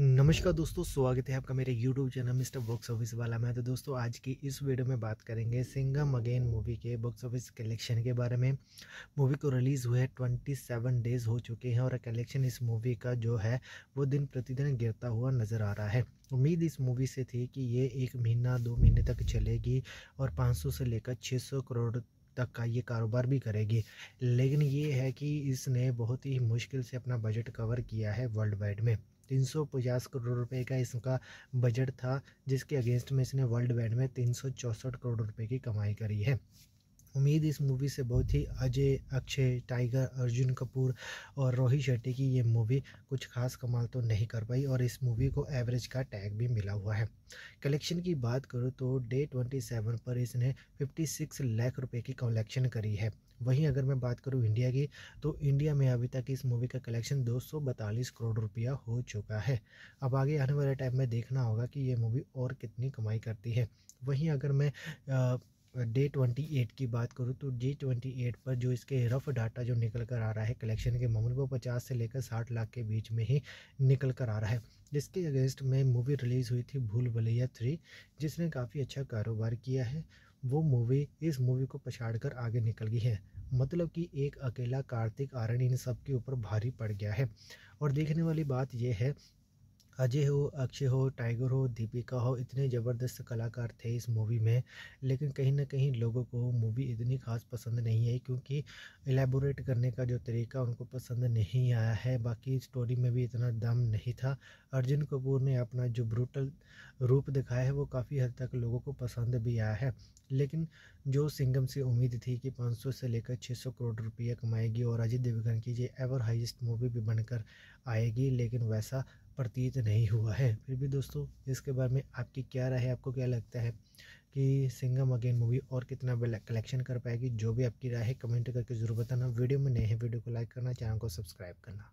नमस्कार दोस्तों स्वागत है आपका मेरे YouTube channel mister box office वाला मैं तो दोस्तों आज की इस वीडियो में बात करेंगे सिंगम अगेन मूवी के बॉक्स ऑफिस कलेक्शन के बारे में मूवी को रिलीज़ हुए 27 डेज हो चुके हैं और कलेक्शन इस मूवी का जो है वो दिन प्रतिदिन गिरता हुआ नज़र आ रहा है उम्मीद इस मूवी से थी कि ये एक महीना दो महीने तक चलेगी और पाँच से लेकर छः करोड़ तक का ये कारोबार भी करेगी लेकिन ये है कि इसने बहुत ही मुश्किल से अपना बजट कवर किया है वर्ल्ड वाइड में तीन सौ पचास करोड़ रुपए का इसका बजट था जिसके अगेंस्ट में इसने वर्ल्ड बैंड में तीन सौ चौंसठ करोड़ रुपए की कमाई करी है उम्मीद इस मूवी से बहुत ही अजय अक्षय टाइगर अर्जुन कपूर और रोहित शेट्टी की ये मूवी कुछ खास कमाल तो नहीं कर पाई और इस मूवी को एवरेज का टैग भी मिला हुआ है कलेक्शन की बात करूँ तो डे ट्वेंटी सेवन पर इसने फिफ्टी सिक्स लाख रुपए की कलेक्शन करी है वहीं अगर मैं बात करूं इंडिया की तो इंडिया में अभी तक इस मूवी का कलेक्शन दो करोड़ रुपया हो चुका है अब आगे आने वाले टाइम में देखना होगा कि ये मूवी और कितनी कमाई करती है वहीं अगर मैं आ, डे ट्वेंटी एट की बात करूँ तो डे ट्वेंटी एट पर जो इसके रफ डाटा जो निकल कर आ रहा है कलेक्शन के मामले वो पचास से लेकर साठ लाख के बीच में ही निकल कर आ रहा है जिसके अगेंस्ट में मूवी रिलीज़ हुई थी भूल भलैया थ्री जिसने काफ़ी अच्छा कारोबार किया है वो मूवी इस मूवी को पछाड़ कर आगे निकल गई है मतलब कि एक अकेला कार्तिक आर्यन इन सब के ऊपर भारी पड़ गया है और देखने वाली बात यह है अजय हो अक्षय हो टाइगर हो दीपिका हो इतने ज़बरदस्त कलाकार थे इस मूवी में लेकिन कहीं ना कहीं लोगों को मूवी इतनी खास पसंद नहीं आई क्योंकि एलेबोरेट करने का जो तरीका उनको पसंद नहीं आया है बाकी स्टोरी में भी इतना दम नहीं था अर्जुन कपूर ने अपना जो ब्रूटल रूप दिखाया है वो काफ़ी हद तक लोगों को पसंद भी आया है लेकिन जो सिंगम से उम्मीद थी कि 500 से लेकर 600 करोड़ रुपया कमाएगी और अजय देवगन की ये एवर हाईएस्ट मूवी भी बनकर आएगी लेकिन वैसा प्रतीत नहीं हुआ है फिर भी दोस्तों इसके बारे में आपकी क्या राय है आपको क्या लगता है कि सिंगम अगेन मूवी और कितना कलेक्शन कर पाएगी जो भी आपकी राय है कमेंट करके ज़रूर बताना वीडियो में नए हैं वीडियो को लाइक करना चैनल को सब्सक्राइब करना